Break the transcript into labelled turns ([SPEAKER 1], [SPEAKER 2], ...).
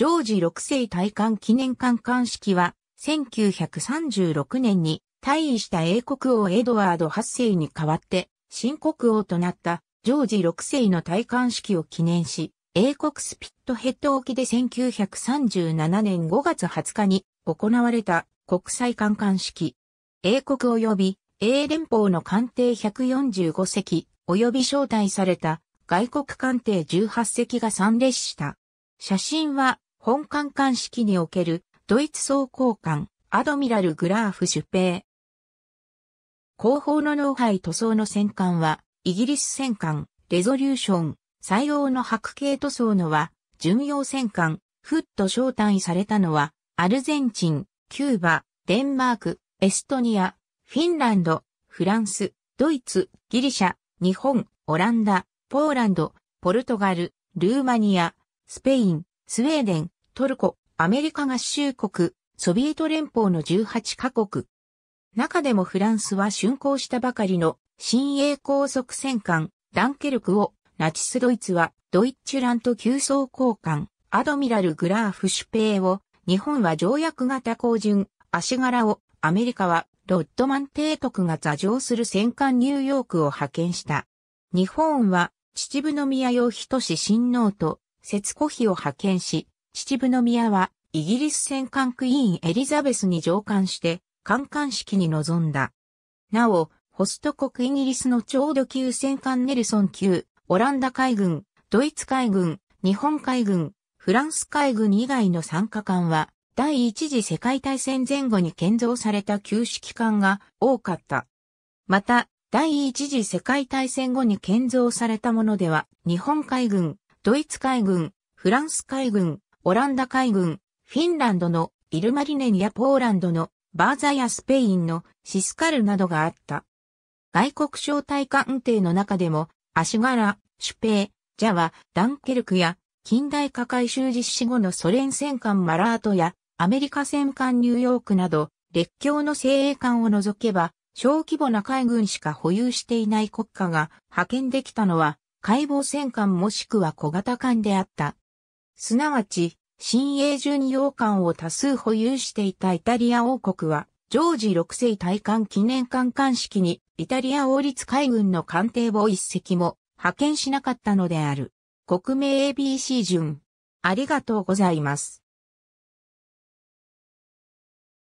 [SPEAKER 1] ジョージ6世戴冠記念冠艦式は、1936年に退位した英国王エドワード8世に代わって、新国王となったジョージ6世の戴冠式を記念し、英国スピットヘッド沖で1937年5月20日に行われた国際冠艦式。英国及び英連邦の艦艇145隻及び招待された外国艦艇18隻が参列した。写真は本艦艦式におけるドイツ総甲艦アドミラル・グラーフ出兵。後方の脳廃塗装の戦艦はイギリス戦艦レゾリューション最大の白系塗装のは巡洋戦艦フット招待されたのはアルゼンチン、キューバ、デンマーク、エストニア、フィンランド、フランス、ドイツ、ギリシャ、日本、オランダ、ポーランド、ポルトガル、ルーマニア、スペイン、スウェーデン、トルコ、アメリカ合衆国、ソビエト連邦の18カ国。中でもフランスは竣工したばかりの新鋭高速戦艦ダンケルクをナチスドイツはドイッチュラント急走交換アドミラル・グラーフ・シュペーを日本は条約型高順足柄をアメリカはロッドマン帝国が座上する戦艦ニューヨークを派遣した。日本は秩父宮用日都市新農と節子妃を派遣し秩父宮は、イギリス戦艦クイーンエリザベスに乗艦して、艦艦式に臨んだ。なお、ホスト国イギリスのちょうど級戦艦ネルソン級、オランダ海軍、ドイツ海軍、日本海軍、フランス海軍以外の参加艦は、第一次世界大戦前後に建造された旧式艦が多かった。また、第一次世界大戦後に建造されたものでは、日本海軍、ドイツ海軍、フランス海軍、オランダ海軍、フィンランドのイルマリネンやポーランドのバーザやスペインのシスカルなどがあった。外国招待艦艇の中でも、アシガラ、シュペー、ジャワ、ダンケルクや、近代化改修実施後のソ連戦艦マラートや、アメリカ戦艦ニューヨークなど、列強の精鋭艦を除けば、小規模な海軍しか保有していない国家が派遣できたのは、解剖戦艦もしくは小型艦であった。すなわち、新英順洋館を多数保有していたイタリア王国は、ジョージ6世大艦記念艦艦式に、イタリア王立海軍の艦艇を一隻も派遣しなかったのである。国名 ABC 順。ありがとうございます。